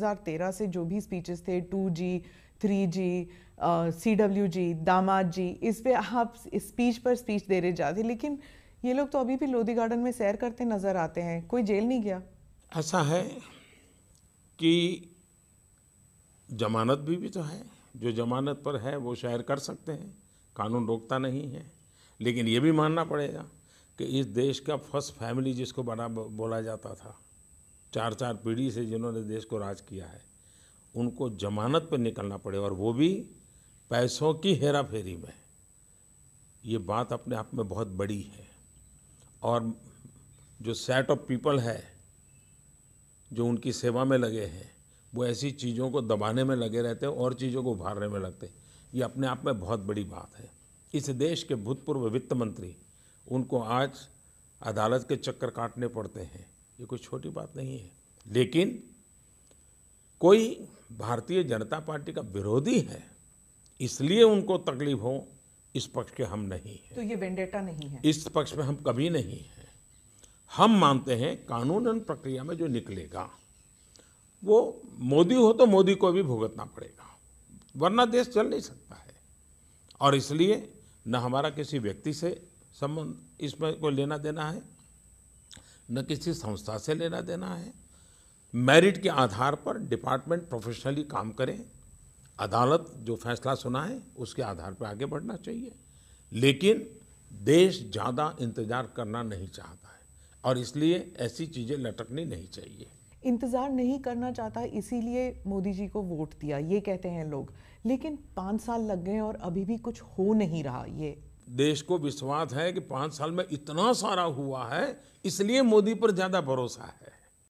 2013 से जो भी स्पीचेस थे 2G, 3G, CWG, दामाद जी इस पे आप स्पीच पर स्पीच दे रहे जाते लेकिन ये लोग तो अभी भी लोधी गार्डन में सैर करते नज़र आते हैं कोई जेल नहीं गया ऐसा है कि जमानत भी, भी तो है जो जमानत पर है वो शहर कर सकते हैं कानून रोकता नहीं है लेकिन ये भी मानना पड़ेगा कि इस देश का फर्स्ट फैमिली जिसको बना बोला जाता था चार चार पीढ़ी से जिन्होंने देश को राज किया है उनको जमानत पर निकलना पड़े और वो भी पैसों की हेरा फेरी में ये बात अपने आप में बहुत बड़ी है और जो सेट ऑफ पीपल है जो उनकी सेवा में लगे हैं वो ऐसी चीज़ों को दबाने में लगे रहते हैं और चीज़ों को उभारने में लगते हैं ये अपने आप में बहुत बड़ी बात है इस देश के भूतपूर्व वित्त मंत्री उनको आज अदालत के चक्कर काटने पड़ते हैं ये कोई छोटी बात नहीं है लेकिन कोई भारतीय जनता पार्टी का विरोधी है इसलिए उनको तकलीफ हो इस पक्ष के हम नहीं हैं तो ये वेंडेटा नहीं है इस पक्ष में हम कभी नहीं हैं हम मानते हैं कानूनन प्रक्रिया में जो निकलेगा वो मोदी हो तो मोदी को भी भुगतना पड़ेगा वरना देश चल नहीं सकता है और इसलिए न हमारा किसी व्यक्ति से संबंध इसमें कोई लेना देना है न किसी संस्था से लेना देना है मेरिट के आधार पर डिपार्टमेंट प्रोफेशनली काम करें अदालत जो फैसला सुनाए उसके आधार पर आगे बढ़ना चाहिए लेकिन देश ज़्यादा इंतज़ार करना नहीं चाहता है और इसलिए ऐसी चीज़ें लटकनी नहीं चाहिए इंतज़ार नहीं करना चाहता इसीलिए मोदी जी को वोट दिया ये कहते हैं लोग लेकिन पाँच साल लग गए और अभी भी कुछ हो नहीं रहा ये देश को विश्वास है कि पाँच साल में इतना सारा हुआ है इसलिए मोदी पर ज़्यादा भरोसा है